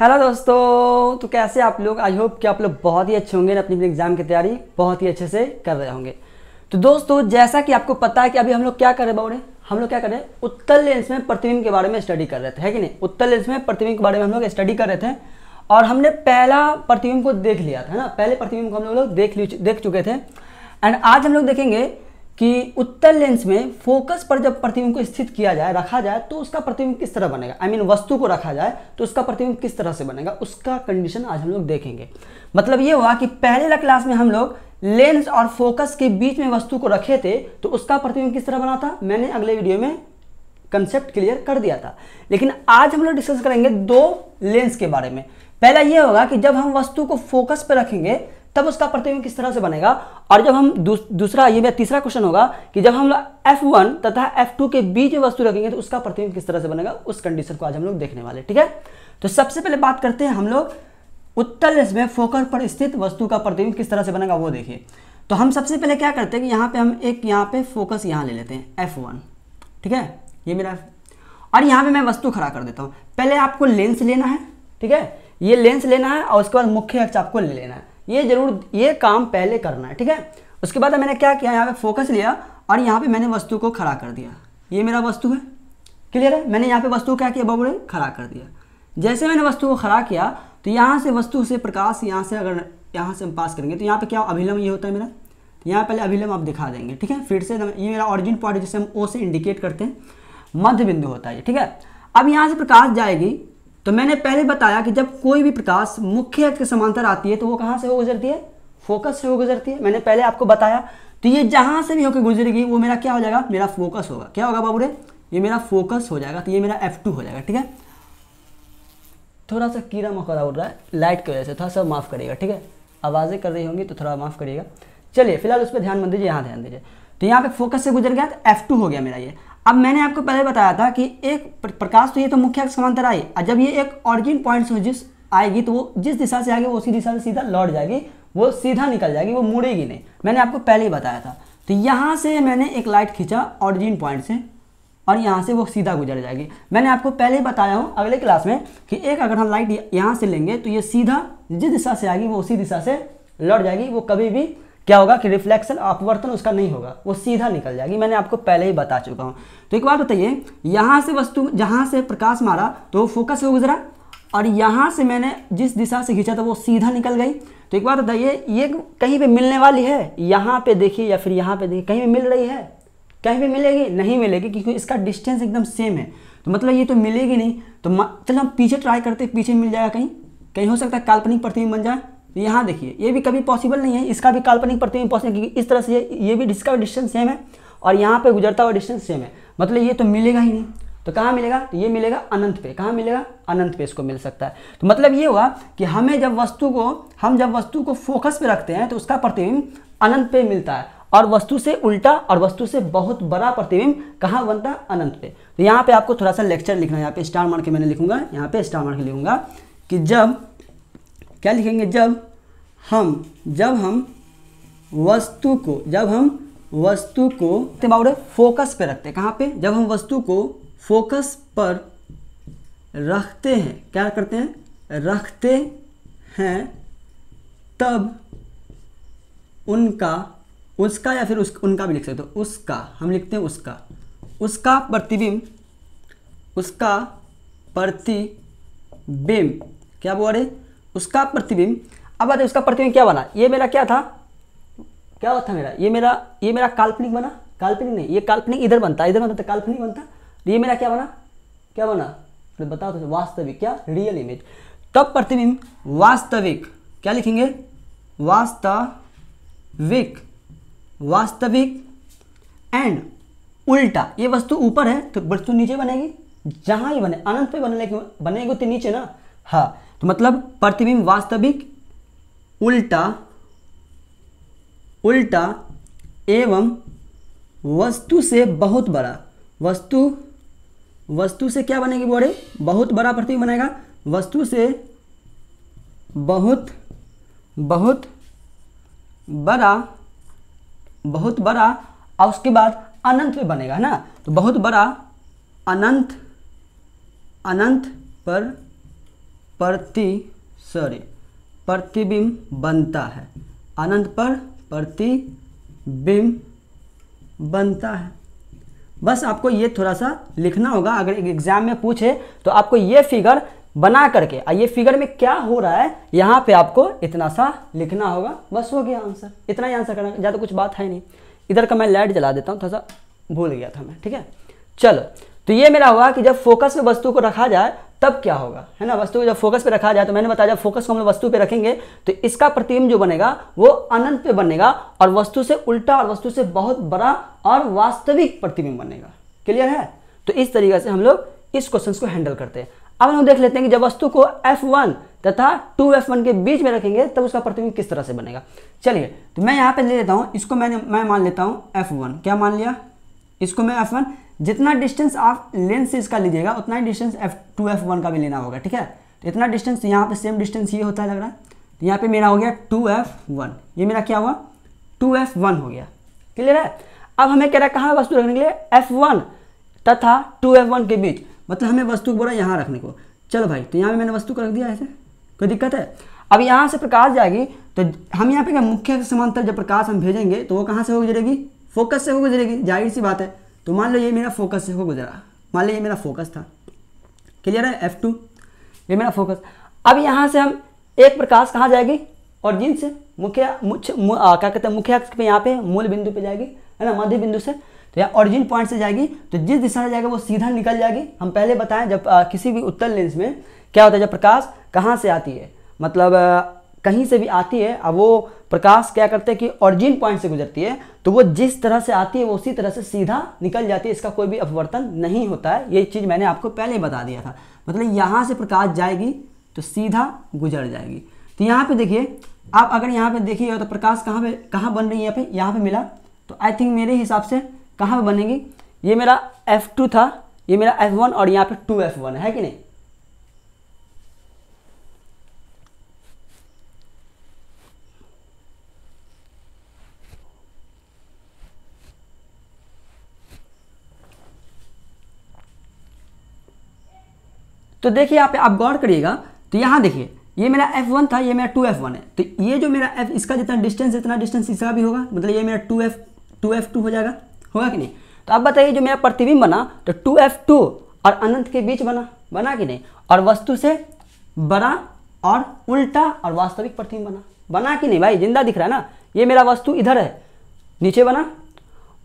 hello दोस्तों तो कैसे आप लोग आई होप कि आप लोग बहुत ही अच्छे होंगे अपनी अपनी एग्जाम की तैयारी बहुत ही अच्छे से कर रहे होंगे तो दोस्तों जैसा कि आपको पता है कि अभी हम लोग क्या कर रहे बाबू हम लोग क्या कर रहे हैं उत्तर लेंस में प्रतिबिंब के बारे में स्टडी कर रहे थे है कि नहीं उत्तर लेंस में प्रतिबिंब के बारे में हम लोग स्टडी कर रहे थे और हमने पहला प्रतिबिंब को देख लिया था ना पहले प्रतिबिंब को हम लोग देख देख चुके थे एंड आज हम लोग देखेंगे कि उत्तल लेंस में फोकस पर जब प्रतिबिंब को स्थित किया जाए रखा जाए तो उसका प्रतिबिंब किस तरह बनेगा आई I मीन mean, वस्तु को रखा जाए तो उसका प्रतिबिंब किस तरह से बनेगा उसका कंडीशन आज हम लोग देखेंगे मतलब ये हुआ कि पहले क्लास में हम लोग लेंस और फोकस के बीच में वस्तु को रखे थे तो उसका प्रतिबिंब किस तरह बना था मैंने अगले वीडियो में कंसेप्ट क्लियर कर दिया था लेकिन आज हम लोग डिस्कस करेंगे दो लेंस के बारे में पहला ये होगा कि जब हम वस्तु को फोकस पर रखेंगे तब उसका प्रतिबिंब किस तरह से बनेगा और जब हम दूस, दूसरा ये मेरा तीसरा क्वेश्चन होगा कि जब हम एफ वन तथा एफ टू के बीच वस्तु रखेंगे तो उसका प्रतिबिंब किस तरह से बनेगा उस कंडीशन को आज हम लोग देखने वाले ठीक है तो सबसे पहले बात करते हैं हम लोग उत्तर में फोकर पर स्थित वस्तु का प्रतिबिंब किस तरह से बनेगा वो देखिए तो हम सबसे पहले क्या करते हैं कि यहाँ पे हम एक यहाँ पे फोकस यहाँ ले लेते हैं एफ ठीक है ये मेरा और यहाँ पे मैं वस्तु खड़ा कर देता हूँ पहले आपको लेंस लेना है ठीक है ये लेंस लेना है और उसके बाद मुख्य अक्ष आपको ले लेना है ये जरूर ये काम पहले करना है ठीक है उसके बाद मैंने क्या किया यहाँ पे फोकस लिया और यहाँ पे मैंने वस्तु को खड़ा कर दिया ये मेरा वस्तु है क्लियर है मैंने यहाँ पे वस्तु क्या किया बाबू खड़ा कर दिया जैसे मैंने वस्तु को खड़ा किया तो यहाँ से वस्तु से प्रकाश यहाँ से अगर यहाँ से हम पास करेंगे तो यहाँ पे क्या अभिलम्ब ये होता है मेरा यहाँ पहले अभिलम्ब आप दिखा देंगे ठीक है फिर से ये मेरा ऑरिजिन पॉइंट जिसे हम ओ से इंडिकेट करते हैं मध्य बिंदु होता है ठीक है अब यहाँ से प्रकाश जाएगी तो मैंने पहले बताया कि जब कोई भी प्रकाश मुख्य अक्ष के समांतर आती है तो वो कहाँ से हो गुजरती है फोकस से हो गुजरती है मैंने पहले आपको बताया तो ये जहाँ से भी होकर गुजरेगी वो मेरा क्या हो जाएगा मेरा फोकस होगा क्या होगा बाबू रे ये मेरा फोकस हो जाएगा तो ये मेरा एफ हो जाएगा ठीक है थोड़ा सा कीड़ा मकोड़ा उड़ रहा है लाइट की वजह से थोड़ा सा माफ़ करिएगा ठीक है आवाज़ें कर रही होंगी तो थोड़ा माफ़ करिएगा चलिए फिलहाल उस पर ध्यान मत दीजिए यहाँ ध्यान दीजिए तो यहाँ पे फोकस से गुजर गया तो F2 हो गया मेरा ये अब मैंने आपको पहले बताया था कि एक प्रकाश तो ये तो मुख्य अक्ष समांतर आई और जब ये एक ऑरिजिन पॉइंट से जिस आएगी तो वो जिस दिशा से आएगी उसी दिशा से सीधा लौट जाएगी वो सीधा निकल जाएगी वो मुड़ेगी नहीं मैंने आपको पहले ही बताया था तो यहाँ से मैंने एक लाइट खींचा ऑरिजिन पॉइंट से और यहाँ से वो सीधा गुजर जाएगी मैंने आपको पहले ही बताया हूँ अगले क्लास में कि एक अगर हम लाइट यहाँ से लेंगे तो ये सीधा जिस दिशा से आएगी वो उसी दिशा से लौट जाएगी वो कभी भी क्या होगा कि रिफ्लेक्शन अपवर्तन उसका नहीं होगा वो सीधा निकल जाएगी मैंने आपको पहले ही बता चुका हूँ तो एक बात बताइए यहाँ से वस्तु जहाँ से प्रकाश मारा तो फोकस हो गुजरा और यहाँ से मैंने जिस दिशा से खींचा था वो सीधा निकल गई तो एक बात बताइए ये कहीं पर मिलने वाली है यहाँ पे देखिए या फिर यहाँ पे देखिए कहीं पर मिल रही है कहीं पर मिलेगी नहीं मिलेगी क्योंकि इसका डिस्टेंस एकदम सेम है तो मतलब ये तो मिलेगी नहीं तो चलो हम पीछे ट्राई करते पीछे मिल जाएगा कहीं कहीं हो सकता है काल्पनिक प्रतिबिंब बन जाए तो यहाँ देखिए ये भी कभी पॉसिबल नहीं है इसका भी काल्पनिक प्रतिबिंब पॉसिबल क्योंकि इस तरह से ये ये भी डिस्का डिस्टेंस सेम है और यहाँ पे गुजरता हुआ डिस्टेंस सेम है मतलब ये तो मिलेगा ही नहीं तो कहाँ मिलेगा तो ये मिलेगा अनंत पे कहाँ मिलेगा अनंत पे इसको मिल सकता है तो मतलब ये हुआ कि हमें जब वस्तु को हम जब वस्तु को फोकस पे रखते हैं तो उसका प्रतिबिंब अनंत पे मिलता है और वस्तु से उल्टा और वस्तु से बहुत बड़ा प्रतिबिंब कहाँ बनता है अनंत पे तो यहाँ पे आपको थोड़ा सा लेक्चर लिखना है यहाँ पे स्टार मार के मैंने लिखूंगा यहाँ पे स्टार मार के लिखूंगा कि जब क्या लिखेंगे जब हम जब हम वस्तु को जब हम वस्तु को अबाउट फोकस पे रखते हैं कहाँ पे जब हम वस्तु को फोकस पर रखते हैं क्या करते हैं रखते हैं तब उनका उसका या फिर उस उनका भी लिख सकते हो उसका हम लिखते हैं उसका उसका प्रतिबिंब उसका प्रतिबिंब क्या बोल रहे उसका प्रतिबिंब अब बात उसका प्रतिबिंब क्या बना ये मेरा क्या था क्या था मेरा ये मेरा ये मेरा काल्पनिक बना काल्पनिक नहीं ये काल्पनिक इधर बनता इधर बनता तो काल्पनिक बनता तो ये मेरा क्या बना क्या बना तो बताओ तो वास्तविक क्या रियल इमेज तब प्रतिबिंब वास्तविक क्या लिखेंगे वास्तविक वास्तविक एंड उल्टा ये वस्तु ऊपर है तो वस्तु नीचे बनेगी जहां ही बने अनंत पे बने लेकिन बनेगी तो नीचे ना हाँ तो मतलब प्रतिबिंब वास्तविक उल्टा उल्टा एवं वस्तु से बहुत बड़ा वस्तु वस्तु से क्या बनेगी बोरे बहुत बड़ा प्रतीक बनेगा वस्तु से बहुत बहुत बड़ा बहुत बड़ा और उसके बाद अनंत पे बनेगा ना तो बहुत बड़ा अनंत अनंत पर प्रति सॉरी प्रतिबिंब बनता है अनंत पर प्रतिबिंब बनता है बस आपको ये थोड़ा सा लिखना होगा अगर एग्जाम में पूछे तो आपको ये फिगर बना करके ये फिगर में क्या हो रहा है यहाँ पे आपको इतना सा लिखना होगा बस हो गया आंसर इतना ही आंसर करना ज़्यादा कुछ बात है नहीं इधर का मैं लाइट जला देता हूँ थोड़ा सा भूल गया था मैं ठीक है चलो तो ये मेरा हुआ कि जब फोकस में वस्तु को रखा जाए तब क्या होगा है ना वस्तु को जब फोकस पे रखा जाए तो मैंने बताया जब फोकस को हम लोग वस्तु पे रखेंगे तो इसका प्रतिबिंब जो बनेगा वो अनंत पे बनेगा और वस्तु से उल्टा और वस्तु से बहुत बड़ा और वास्तविक प्रतिबिंब बनेगा क्लियर है तो इस तरीके से हम लोग इस क्वेश्चन को हैंडल करते हैं अब हम देख लेते हैं कि जब वस्तु को F1 तथा 2F1 के बीच में रखेंगे तब उसका प्रतिबिंब किस तरह से बनेगा चलिए तो मैं यहाँ पे ले लेता हूँ इसको मैंने मैं मान लेता हूँ F1 क्या मान लिया इसको मैं एफ वन जितना डिस्टेंस आप लेंस से इसका लीजिएगा उतना ही distance F two F one का भी लेना होगा ठीक है तो इतना डिस्टेंस तो यहाँ पे सेम डिस्टेंस ये होता है लग रहा है तो यहाँ पे मेरा हो गया टू एफ वन ये मेरा क्या हुआ टू एफ वन हो गया क्लियर है अब हमें कह रहा है कहाँ वस्तु रखने के लिए एफ वन तथा टू एफ वन के बीच मतलब हमें वस्तु को बोला यहाँ रखने को चलो भाई तो यहाँ पर मैंने वस्तु को रख दिया ऐसे कोई दिक्कत है अब यहाँ से प्रकाश जाएगी तो हम यहाँ पे क्या मुख्य समांतर जब प्रकाश हम भेजेंगे तो वो कहाँ से होगी जरेगी फोकस से हो गुजरेगी जाहिर सी बात है तो मान लो ये मेरा फोकस से हो गुजरा मान लो ये मेरा फोकस था क्लियर है एफ टू ये मेरा फोकस अब यहाँ से हम एक प्रकाश कहाँ जाएगी और जिन से मुख्य मुख्य क्या कहते हैं मुख्य अक्ष पे यहाँ पे मूल बिंदु पे जाएगी है ना मध्य बिंदु से तो यहाँ ओरिजिन पॉइंट से जाएगी तो जिस दिशा में जाएगा वो सीधा निकल जाएगी हम पहले बताएं जब आ, किसी भी उत्तर लेंस में क्या होता है जब प्रकाश कहाँ से आती है मतलब कहीं से भी आती है अब वो प्रकाश क्या करते हैं कि ऑरिजिन पॉइंट से गुजरती है तो वो जिस तरह से आती है वो उसी तरह से सीधा निकल जाती है इसका कोई भी अपवर्तन नहीं होता है ये चीज़ मैंने आपको पहले ही बता दिया था मतलब यहाँ से प्रकाश जाएगी तो सीधा गुजर जाएगी तो यहाँ पे देखिए आप अगर यहाँ पे देखिए तो प्रकाश कहाँ पर कहाँ बन रही है यहाँ पर यहाँ पर मिला तो आई थिंक मेरे हिसाब से कहाँ पर बनेगी ये मेरा एफ़ था ये मेरा एफ़ और यहाँ पर टू है कि नहीं तो देखिए यहाँ पे आप गौर करिएगा तो यहाँ देखिए ये मेरा F1 था ये मेरा 2F1 है तो ये जो मेरा F इसका जितना डिस्टेंस है इतना डिस्टेंस इसका भी होगा मतलब ये मेरा 2F 2F2 हो जाएगा होगा कि नहीं तो आप बताइए जो मेरा प्रतिबिंब बना तो 2F2 और अनंत के बीच बना बना कि नहीं और वस्तु से बड़ा और उल्टा और वास्तविक प्रतिबिंब बना बना कि नहीं भाई जिंदा दिख रहा है ना ये मेरा वस्तु इधर है नीचे बना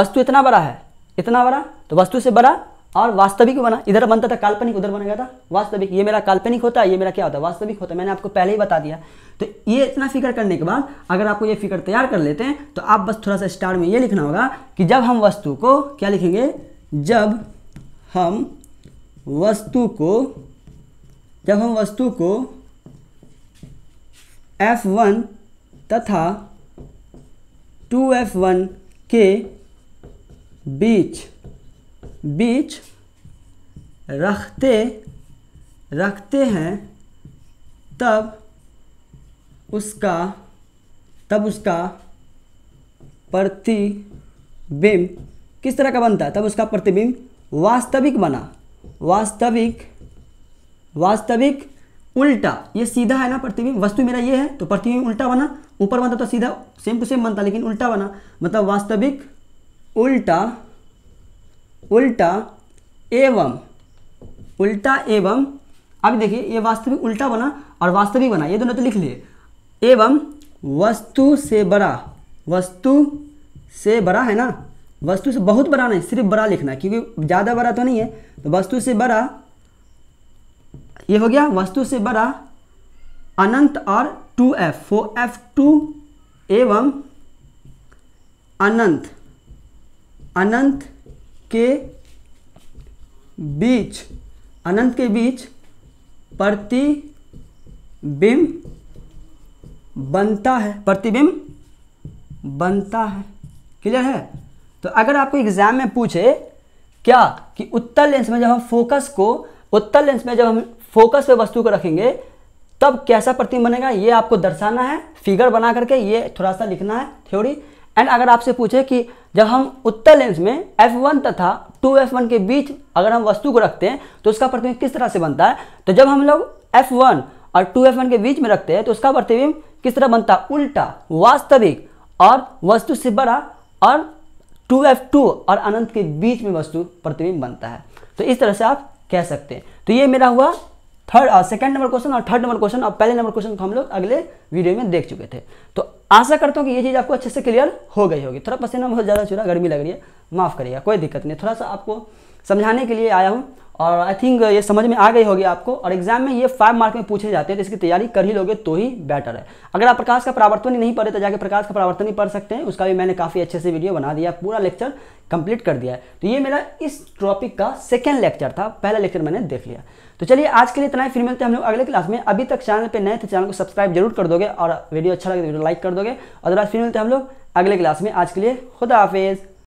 वस्तु इतना बड़ा है इतना बड़ा तो वस्तु से बड़ा और वास्तविक बना इधर बनता था काल्पनिक उधर बना गया था वास्तविक ये मेरा काल्पनिक होता है ये मेरा क्या होता है वास्तविक होता है मैंने आपको पहले ही बता दिया तो ये इतना फिगर करने के बाद अगर आपको ये फिगर तैयार कर लेते हैं तो आप बस थोड़ा सा स्टार में ये लिखना होगा कि जब हम वस्तु को क्या लिखेंगे जब हम वस्तु को जब हम वस्तु को वन तथा वन के बीच बीच रखते रखते हैं तब उसका तब उसका प्रतिबिंब किस तरह का बनता है तब उसका प्रतिबिंब वास्तविक बना वास्तविक वास्तविक उल्टा ये सीधा है ना प्रतिबिंब वस्तु मेरा ये है तो प्रतिबिंब उल्टा बना ऊपर बनता तो सीधा सेम टू सेम बनता लेकिन उल्टा बना मतलब वास्तविक उल्टा उल्टा एवं उल्टा एवं अब देखिए ये वास्तविक उल्टा बना और वास्तविक बना ये दोनों तो लिख लिए एवं वस्तु से बड़ा वस्तु से बड़ा है ना वस्तु से बहुत बड़ा नहीं सिर्फ बड़ा लिखना क्योंकि ज़्यादा बड़ा तो नहीं है तो वस्तु से बड़ा ये हो गया वस्तु से बड़ा अनंत और टू एफ फो एफ टू एवं अनंत अनंत के बीच अनंत के बीच प्रतिबिंब बनता है प्रतिबिंब बनता है क्लियर है तो अगर आपको एग्जाम में पूछे क्या कि उत्तर लेंस में जब हम फोकस को उत्तर लेंस में जब हम फोकस पे वस्तु को रखेंगे तब कैसा प्रतिबिंब बनेगा ये आपको दर्शाना है फिगर बना करके ये थोड़ा सा लिखना है थ्योरी एंड अगर आपसे पूछे कि जब हम उत्तर लेंस में F1 तथा 2F1 के बीच अगर हम वस्तु को रखते हैं तो उसका प्रतिबिंब किस तरह से बनता है तो जब हम लोग F1 और 2F1 के बीच में रखते हैं तो उसका प्रतिबिंब किस तरह बनता है उल्टा वास्तविक और वस्तु से बड़ा और 2F2 और अनंत के बीच में वस्तु प्रतिबिंब बनता है तो इस तरह से आप कह सकते हैं तो ये मेरा हुआ थर्ड सेकेंड नंबर क्वेश्चन और थर्ड नंबर क्वेश्चन और पहले नंबर क्वेश्चन को हम लोग अगले वीडियो में देख चुके थे तो आशा करता हूँ कि ये चीज़ आपको अच्छे से क्लियर हो गई होगी थोड़ा पसीना बहुत ज़्यादा चुरा गर्मी लग रही है माफ़ करिएगा कोई दिक्कत नहीं थोड़ा सा आपको समझाने के लिए आया हूँ और आई थिंक ये समझ में आ गई होगी आपको और एग्जाम में ये फाइव मार्क में पूछे जाते हैं तो इसकी तैयारी कर ही लोगे तो ही बेटर है अगर आप प्रकाश का प्रावर्तन नहीं पढ़े तो जाके प्रकाश का प्रावर्तन ही पढ़ सकते हैं उसका भी मैंने काफ़ी अच्छे से वीडियो बना दिया पूरा लेक्चर कंप्लीट कर दिया है तो ये मेरा इस टॉपिक का सेकेंड लेक्चर था पहला लेक्चर मैंने देख लिया तो चलिए आज के लिए इतना ही फिर मिलते हैं हम लोग अगले क्लास में अभी तक चैनल पर नए थे चैनल को सब्सक्राइब जरूर कर दोगे और वीडियो अच्छा लगे तो वीडियो लाइक कर दोगे और फिर मिलते हैं हम लोग अगले क्लास में आज के लिए खुदा हाफिज़